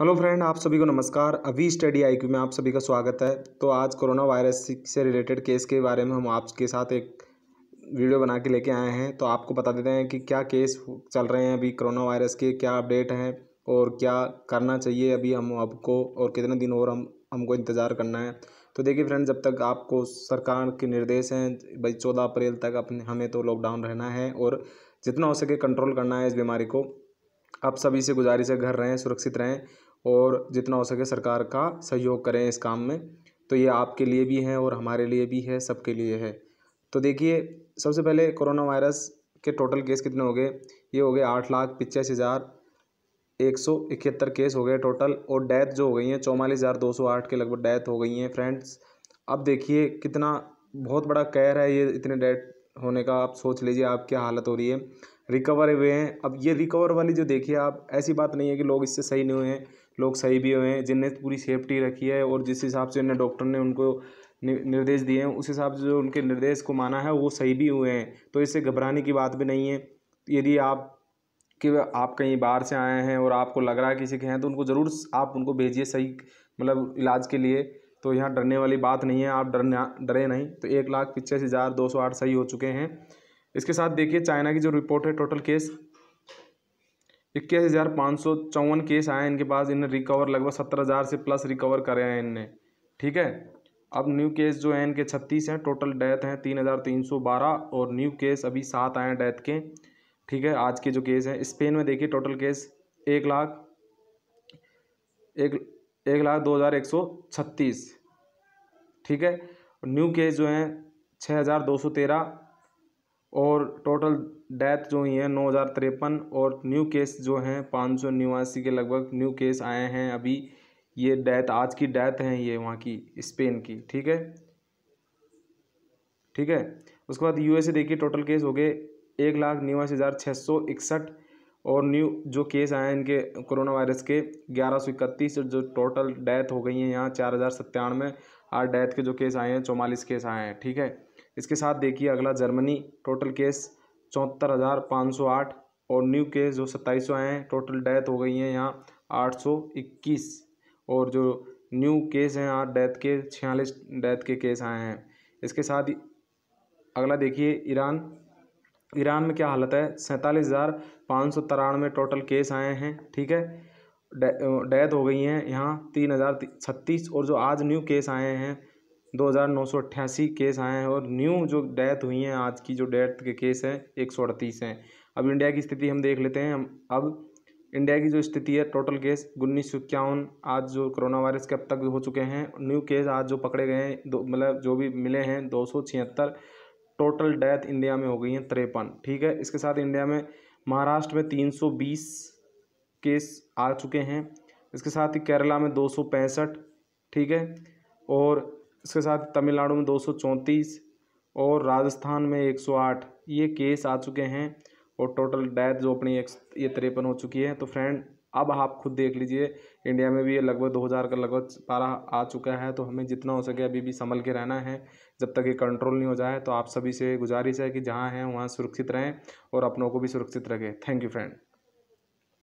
hello friend आप सभी को नमस्कार अभी स्टडी आईक्यू में आप सभी का स्वागत है तो आज कोरोना वायरस से रिलेटेड केस के बारे में हम आपके साथ एक वीडियो बना के लेके आए हैं तो आपको बता देते हैं कि क्या केस चल रहे हैं अभी कोरोना वायरस के क्या अपडेट हैं और क्या करना चाहिए अभी हम आपको और कितने दिन और हम हमको इंतज़ार करना है तो देखिए फ्रेंड जब तक आपको सरकार के निर्देश हैं भाई चौदह अप्रैल तक अपने हमें तो लॉकडाउन रहना है और जितना हो सके कंट्रोल करना है इस बीमारी को आप सभी से गुजारिश है घर रहें सुरक्षित रहें और जितना हो सके सरकार का सहयोग करें इस काम में तो ये आपके लिए भी हैं और हमारे लिए भी है सबके लिए है तो देखिए सबसे पहले कोरोना वायरस के टोटल केस कितने हो गए ये हो गए आठ लाख पिचासी हज़ार एक सौ इकहत्तर केस हो गए टोटल और डेथ जो हो गई हैं चौवालीस हज़ार दो सौ आठ के लगभग डेथ हो गई हैं फ्रेंड्स अब देखिए कितना बहुत बड़ा कहर है ये इतने डेथ होने का आप सोच लीजिए आप क्या हालत हो रही है रिकवर हुए हैं अब ये रिकवर वाली जो देखिए आप ऐसी बात नहीं है कि लोग इससे सही नहीं हुए हैं लोग सही भी हुए हैं जिनने पूरी सेफ्टी रखी है और जिस हिसाब से उन्हें डॉक्टर ने उनको निर्देश दिए हैं उस हिसाब से जो उनके निर्देश को माना है वो सही भी हुए हैं तो इससे घबराने की बात भी नहीं है यदि आप कि आप कहीं बाहर से आए हैं और आपको लग रहा है किसी के हैं तो उनको ज़रूर आप उनको भेजिए सही मतलब इलाज के लिए तो यहाँ डरने वाली बात नहीं है आप डरना डरे नहीं तो एक लाख पिचासी हज़ार दो सौ आठ सही हो चुके हैं इसके साथ देखिए चाइना की जो रिपोर्ट है टोटल केस इक्यासी हज़ार पाँच सौ चौवन केस आए इनके पास इन्हें रिकवर लगभग सत्तर हज़ार से प्लस रिकवर करे हैं इनने ठीक है अब न्यू केस जो है इनके छत्तीस हैं टोटल डेथ हैं तीन हज़ार तीन सौ बारह और न्यू केस अभी सात आए हैं डेथ के ठीक है आज के जो केस हैं स्पेन में देखिए टोटल केस एक लाख एक एक लाख दो हज़ार एक सौ छत्तीस ठीक है न्यू केस जो हैं छः हज़ार दो सौ तेरह और टोटल डेथ जो हुई हैं नौ हज़ार तिरपन और न्यू केस जो हैं पाँच सौ निवासी के लगभग न्यू केस आए हैं अभी ये डेथ आज की डेथ हैं ये वहाँ की स्पेन की ठीक है ठीक है उसके बाद यूएसए देखिए टोटल केस हो गए एक लाख निवासी हज़ार छः सौ इकसठ और न्यू जो केस आए हैं इनके कोरोना वायरस के ग्यारह सौ इकतीस जो टोटल डेथ हो गई हैं यहाँ चार हज़ार सत्तानवे आठ डेथ के जो केस आए हैं चौवालीस केस आए हैं ठीक है इसके साथ देखिए अगला जर्मनी टोटल केस चौहत्तर हज़ार पाँच सौ आठ और न्यू केस जो सत्ताईस सौ आए हैं टोटल डेथ हो गई हैं यहाँ आठ सौ इक्कीस और जो न्यू केस हैं यहाँ डेथ के छियालीस डेथ के केस आए हैं इसके साथ अगला देखिए ईरान ईरान में क्या हालत है सैंतालीस हज़ार पाँच सौ तिरानवे टोटल केस आए हैं ठीक है डेथ हो गई हैं यहाँ तीन हज़ार छत्तीस और जो आज न्यू केस आए हैं दो हज़ार नौ सौ अट्ठासी केस आए हैं और न्यू जो डेथ हुई हैं आज की जो डेथ के केस हैं एक सौ अड़तीस हैं अब इंडिया की स्थिति हम देख लेते हैं हम अब इंडिया की जो स्थिति है टोटल केस उन्नीस सौ इक्यावन आज जो कोरोना वायरस के अब तक हो चुके हैं न्यू केस आज जो पकड़े गए हैं दो मतलब जो भी मिले हैं दो सौ छिहत्तर टोटल डेथ इंडिया में हो गई हैं तिरपन ठीक है इसके साथ इंडिया में महाराष्ट्र में तीन सौ बीस केस आ चुके हैं इसके साथ ही केरला में दो सौ पैंसठ ठीक है और इसके साथ तमिलनाडु में दो और राजस्थान में 108 ये केस आ चुके हैं और टोटल डेथ जो अपनी एक ये तिरपन हो चुकी है तो फ्रेंड अब आप खुद देख लीजिए इंडिया में भी ये लगभग 2000 का लगभग पारा आ चुका है तो हमें जितना हो सके अभी भी संभल के रहना है जब तक ये कंट्रोल नहीं हो जाए तो आप सभी से गुजारिश है कि जहाँ हैं वहाँ सुरक्षित रहें और अपनों को भी सुरक्षित रखें थैंक यू फ्रेंड